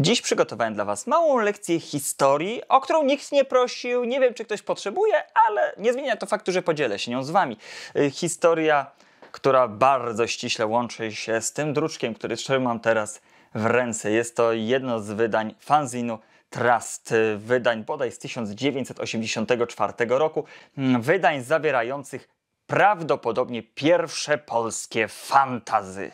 Dziś przygotowałem dla Was małą lekcję historii, o którą nikt nie prosił. Nie wiem, czy ktoś potrzebuje, ale nie zmienia to faktu, że podzielę się nią z Wami. Y, historia, która bardzo ściśle łączy się z tym druczkiem, który trzymam teraz w ręce. Jest to jedno z wydań fanzinu Trust, y, wydań bodaj z 1984 roku, mm, wydań zawierających prawdopodobnie pierwsze polskie fantazy.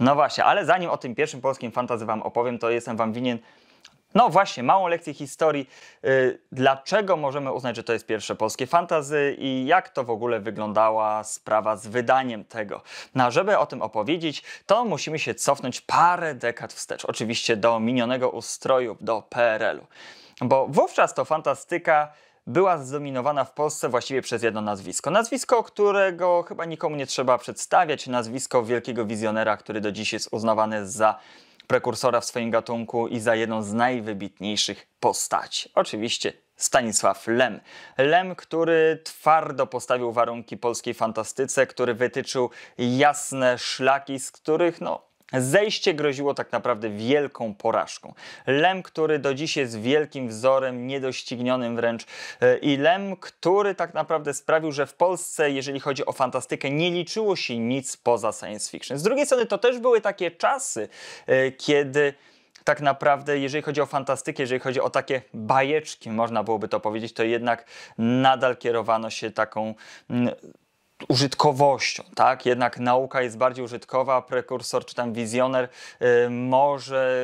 No właśnie, ale zanim o tym pierwszym polskim fantazy wam opowiem, to jestem wam winien no właśnie, małą lekcję historii. Yy, dlaczego możemy uznać, że to jest pierwsze polskie fantazy i jak to w ogóle wyglądała sprawa z wydaniem tego? No, a żeby o tym opowiedzieć, to musimy się cofnąć parę dekad wstecz. Oczywiście do minionego ustroju, do PRL-u. Bo wówczas to fantastyka była zdominowana w Polsce właściwie przez jedno nazwisko. Nazwisko, którego chyba nikomu nie trzeba przedstawiać, nazwisko wielkiego wizjonera, który do dziś jest uznawany za prekursora w swoim gatunku i za jedną z najwybitniejszych postaci. Oczywiście Stanisław Lem. Lem, który twardo postawił warunki polskiej fantastyce, który wytyczył jasne szlaki, z których no, Zejście groziło tak naprawdę wielką porażką. Lem, który do dziś jest wielkim wzorem, niedoścignionym wręcz, e, i Lem, który tak naprawdę sprawił, że w Polsce, jeżeli chodzi o fantastykę, nie liczyło się nic poza science fiction. Z drugiej strony, to też były takie czasy, e, kiedy tak naprawdę, jeżeli chodzi o fantastykę, jeżeli chodzi o takie bajeczki, można byłoby to powiedzieć, to jednak nadal kierowano się taką mm, użytkowością, tak? Jednak nauka jest bardziej użytkowa, prekursor czy tam wizjoner y, może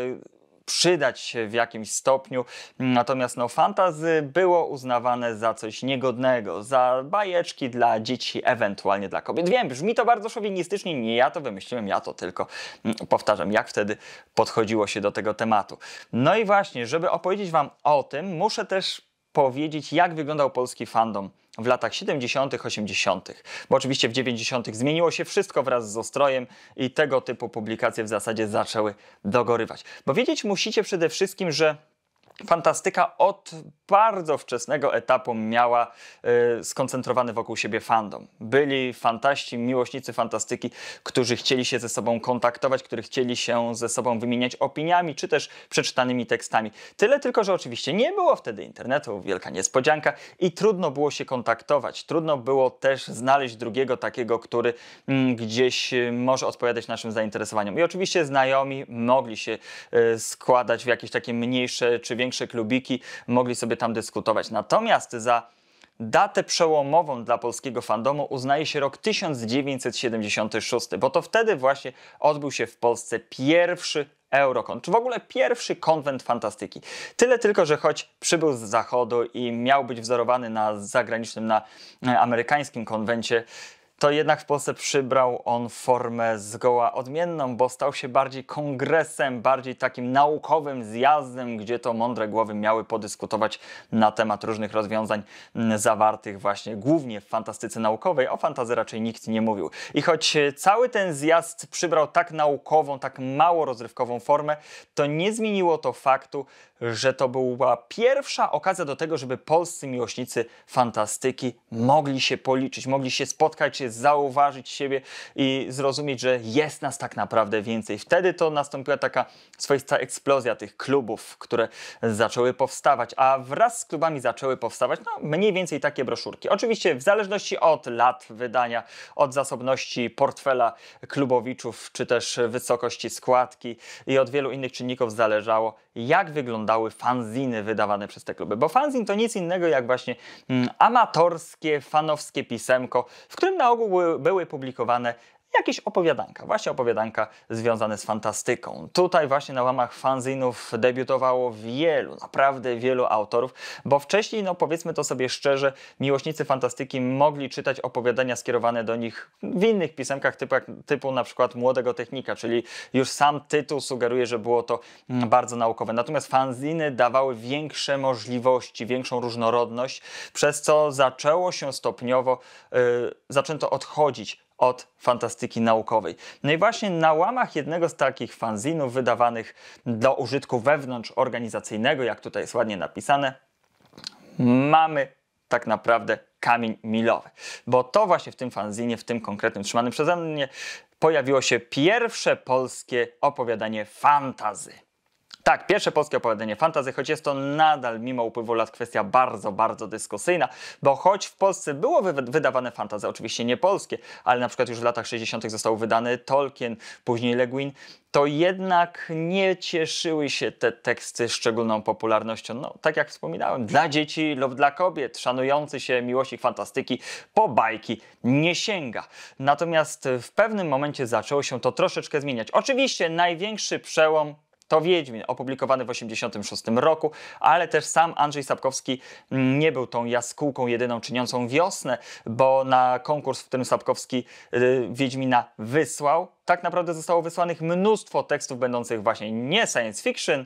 przydać się w jakimś stopniu. Natomiast no, fantazy było uznawane za coś niegodnego, za bajeczki dla dzieci, ewentualnie dla kobiet. Wiem, brzmi to bardzo szowinistycznie, nie ja to wymyśliłem, ja to tylko mm, powtarzam, jak wtedy podchodziło się do tego tematu. No i właśnie, żeby opowiedzieć Wam o tym, muszę też powiedzieć, jak wyglądał polski fandom w latach 70., 80., bo oczywiście w 90. zmieniło się wszystko wraz z ostrojem i tego typu publikacje w zasadzie zaczęły dogorywać. Bo wiedzieć musicie przede wszystkim, że fantastyka od bardzo wczesnego etapu miała y, skoncentrowany wokół siebie fandom. Byli fantaści, miłośnicy fantastyki, którzy chcieli się ze sobą kontaktować, którzy chcieli się ze sobą wymieniać opiniami czy też przeczytanymi tekstami. Tyle tylko, że oczywiście nie było wtedy internetu, wielka niespodzianka i trudno było się kontaktować. Trudno było też znaleźć drugiego takiego, który mm, gdzieś y, może odpowiadać naszym zainteresowaniom. I oczywiście znajomi mogli się y, składać w jakieś takie mniejsze czy większe większe klubiki mogli sobie tam dyskutować. Natomiast za Datę przełomową dla polskiego fandomu uznaje się rok 1976, bo to wtedy właśnie odbył się w Polsce pierwszy Eurocon, czy w ogóle pierwszy konwent fantastyki. Tyle tylko, że choć przybył z zachodu i miał być wzorowany na zagranicznym, na e, amerykańskim konwencie, to jednak w Polsce przybrał on formę zgoła odmienną, bo stał się bardziej kongresem, bardziej takim naukowym zjazdem, gdzie to mądre głowy miały podyskutować na temat różnych rozwiązań mm, zawartych właśnie głównie w fantastyce naukowej. O fantazy raczej nikt nie mówił. I choć cały ten zjazd przybrał tak naukową, tak mało rozrywkową formę, to nie zmieniło to faktu, że to była pierwsza okazja do tego, żeby polscy miłośnicy fantastyki mogli się policzyć, mogli się spotkać, się zauważyć siebie i zrozumieć, że jest nas tak naprawdę więcej. Wtedy to nastąpiła taka swoista eksplozja tych klubów, które zaczęły powstawać, a wraz z klubami zaczęły powstawać no, mniej więcej takie broszurki. Oczywiście w zależności od lat wydania, od zasobności portfela klubowiczów, czy też wysokości składki i od wielu innych czynników zależało, jak wyglądało wyglądały fanziny wydawane przez te kluby. Bo fanzin to nic innego jak właśnie mm, amatorskie, fanowskie pisemko, w którym na ogół były publikowane jakieś opowiadanka, właśnie opowiadanka związane z fantastyką. Tutaj właśnie na łamach fanzinów debiutowało wielu, naprawdę wielu autorów, bo wcześniej, no powiedzmy to sobie szczerze, miłośnicy fantastyki mogli czytać opowiadania skierowane do nich w innych pisemkach typu, typu na przykład Młodego Technika, czyli już sam tytuł sugeruje, że było to mm, bardzo naukowe. Natomiast fanziny dawały większe możliwości, większą różnorodność, przez co zaczęło się stopniowo, yy, zaczęto odchodzić od fantastyki naukowej. No i właśnie na łamach jednego z takich fanzinów wydawanych do użytku wewnątrz organizacyjnego, jak tutaj jest ładnie napisane, mamy tak naprawdę kamień milowy. Bo to właśnie w tym fanzinie, w tym konkretnym trzymanym przeze mnie, pojawiło się pierwsze polskie opowiadanie fantazy. Tak, pierwsze polskie opowiadanie fantazy, choć jest to nadal mimo upływu lat kwestia bardzo, bardzo dyskusyjna, bo choć w Polsce było wydawane fantazy, oczywiście nie polskie, ale na przykład już w latach 60. został wydany Tolkien, później Le Guin, to jednak nie cieszyły się te teksty szczególną popularnością. No, tak jak wspominałem, dla dzieci lub dla kobiet, szanujący się miłości fantastyki po bajki nie sięga. Natomiast w pewnym momencie zaczęło się to troszeczkę zmieniać. Oczywiście największy przełom to Wiedźmin, opublikowany w 1986 roku, ale też sam Andrzej Sapkowski nie był tą jaskółką jedyną czyniącą wiosnę, bo na konkurs, w którym Sapkowski y, Wiedźmina wysłał, tak naprawdę zostało wysłanych mnóstwo tekstów będących właśnie nie science fiction,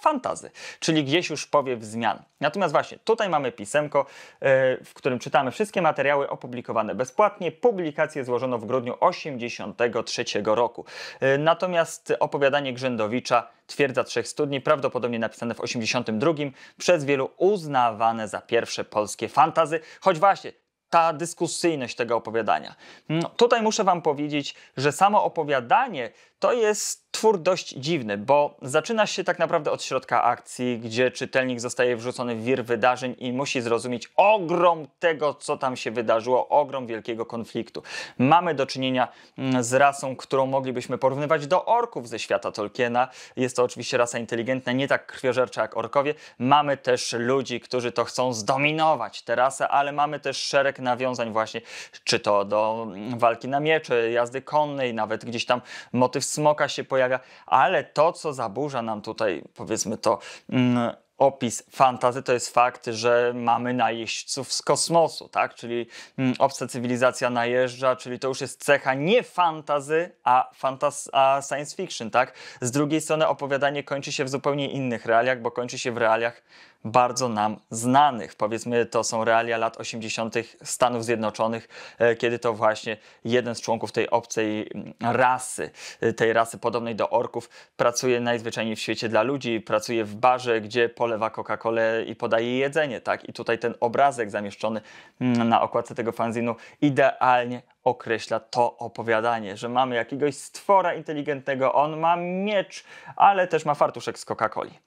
fantazy, czyli gdzieś już powiew zmian. Natomiast właśnie tutaj mamy pisemko, e, w którym czytamy wszystkie materiały opublikowane bezpłatnie. Publikację złożono w grudniu 83 roku. E, natomiast opowiadanie Grzędowicza Twierdza Trzech Studni, prawdopodobnie napisane w 82, przez wielu uznawane za pierwsze polskie fantazy, choć właśnie ta dyskusyjność tego opowiadania. No, tutaj muszę Wam powiedzieć, że samo opowiadanie to jest twór dość dziwny, bo zaczyna się tak naprawdę od środka akcji, gdzie czytelnik zostaje wrzucony w wir wydarzeń i musi zrozumieć ogrom tego, co tam się wydarzyło, ogrom wielkiego konfliktu. Mamy do czynienia mm, z rasą, którą moglibyśmy porównywać do orków ze świata Tolkiena. Jest to oczywiście rasa inteligentna, nie tak krwiożercza jak orkowie. Mamy też ludzi, którzy to chcą zdominować tę rasę, ale mamy też szereg nawiązań właśnie, czy to do walki na miecze, jazdy konnej, nawet gdzieś tam motyw smoka się pojawia, ale to, co zaburza nam tutaj, powiedzmy to, mm, opis fantazy to jest fakt, że mamy najeźdźców z kosmosu, tak? Czyli mm, obca cywilizacja najeżdża, czyli to już jest cecha nie fantazy, a, fantas a science fiction, tak? Z drugiej strony opowiadanie kończy się w zupełnie innych realiach, bo kończy się w realiach bardzo nam znanych. Powiedzmy, to są realia lat 80. Stanów Zjednoczonych, e, kiedy to właśnie jeden z członków tej obcej mm, rasy, e, tej rasy podobnej do orków, pracuje najzwyczajniej w świecie dla ludzi, pracuje w barze, gdzie polewa Coca-Colę i podaje jedzenie. Tak? I tutaj ten obrazek zamieszczony mm, na okładce tego fanzinu idealnie określa to opowiadanie, że mamy jakiegoś stwora inteligentnego, on ma miecz, ale też ma fartuszek z Coca-Coli.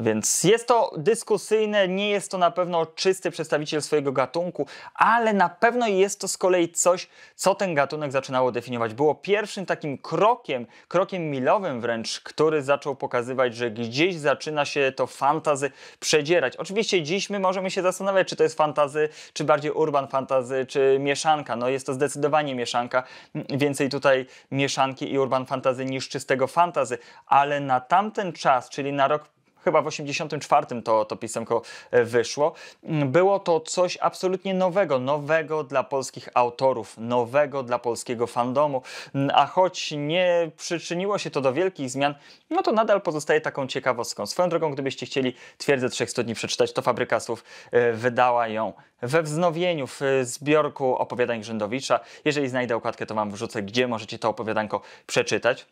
Więc jest to dyskusyjne, nie jest to na pewno czysty przedstawiciel swojego gatunku, ale na pewno jest to z kolei coś, co ten gatunek zaczynało definiować. Było pierwszym takim krokiem, krokiem milowym wręcz, który zaczął pokazywać, że gdzieś zaczyna się to fantazy przedzierać. Oczywiście dziś my możemy się zastanawiać, czy to jest fantazy, czy bardziej urban fantazy, czy mieszanka. No jest to zdecydowanie zdecydowanie mieszanka. Mm, więcej tutaj mieszanki i urban fantazy niż czystego fantazy, ale na tamten czas, czyli na rok chyba w 84 to, to pisemko e, wyszło. Mm, było to coś absolutnie nowego, nowego dla polskich autorów, nowego dla polskiego fandomu, mm, a choć nie przyczyniło się to do wielkich zmian, no to nadal pozostaje taką ciekawostką. Swoją drogą, gdybyście chcieli twierdzę 300 dni przeczytać, to Fabryka Słów e, wydała ją we wznowieniu w e, zbiorku opowiadań Grzędowicza. Jeżeli znajdę okładkę, to wam wrzucę, gdzie możecie to opowiadanko przeczytać.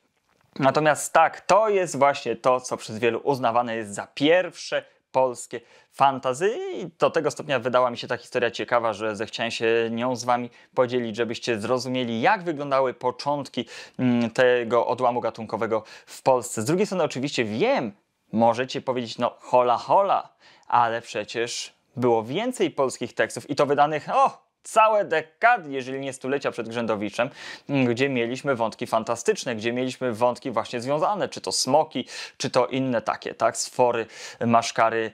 Natomiast tak, to jest właśnie to, co przez wielu uznawane jest za pierwsze polskie fantazy i do tego stopnia wydała mi się ta historia ciekawa, że zechciałem się nią z wami podzielić, żebyście zrozumieli jak wyglądały początki mm, tego odłamu gatunkowego w Polsce. Z drugiej strony oczywiście wiem, możecie powiedzieć no hola hola, ale przecież było więcej polskich tekstów i to wydanych o całe dekady, jeżeli nie stulecia przed Grzędowiczem, mm, gdzie mieliśmy wątki fantastyczne, gdzie mieliśmy wątki właśnie związane, czy to smoki, czy to inne takie, tak, sfory, maszkary,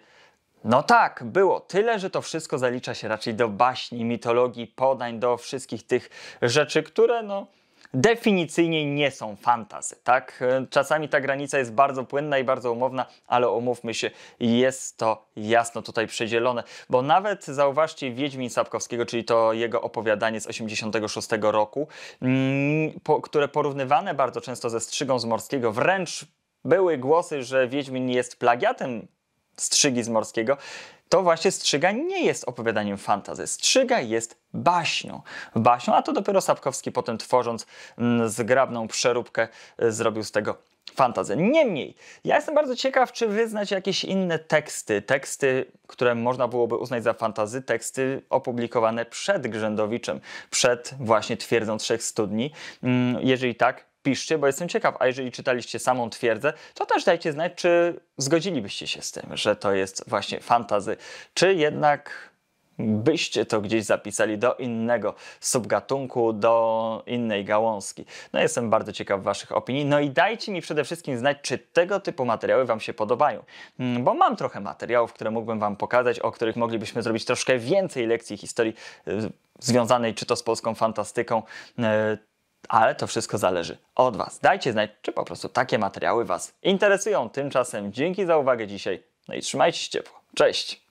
no tak, było. Tyle, że to wszystko zalicza się raczej do baśni, mitologii, podań, do wszystkich tych rzeczy, które no definicyjnie nie są fantazy, tak? Czasami ta granica jest bardzo płynna i bardzo umowna, ale umówmy się, jest to jasno tutaj przedzielone, bo nawet zauważcie Wiedźmin Sapkowskiego, czyli to jego opowiadanie z 86 roku, mm, które porównywane bardzo często ze Strzygą z Morskiego, wręcz były głosy, że Wiedźmin jest plagiatem Strzygi z Morskiego, to właśnie Strzyga nie jest opowiadaniem fantazy. Strzyga jest baśnią. Baśnią, a to dopiero Sapkowski potem tworząc mm, zgrabną przeróbkę y, zrobił z tego fantazy. Niemniej, ja jestem bardzo ciekaw, czy wyznać jakieś inne teksty, teksty, które można byłoby uznać za fantazy, teksty opublikowane przed Grzędowiczem, przed właśnie Twierdzą Trzech Studni. Mm, jeżeli tak, piszcie, bo jestem ciekaw. A jeżeli czytaliście samą twierdzę, to też dajcie znać, czy zgodzilibyście się z tym, że to jest właśnie fantazy, czy jednak byście to gdzieś zapisali do innego subgatunku, do innej gałązki. No jestem bardzo ciekaw waszych opinii. No i dajcie mi przede wszystkim znać, czy tego typu materiały wam się podobają. Mm, bo mam trochę materiałów, które mógłbym wam pokazać, o których moglibyśmy zrobić troszkę więcej lekcji historii y, związanej czy to z polską fantastyką, y, ale to wszystko zależy od Was. Dajcie znać, czy po prostu takie materiały Was interesują. Tymczasem dzięki za uwagę dzisiaj. No i trzymajcie się ciepło. Cześć!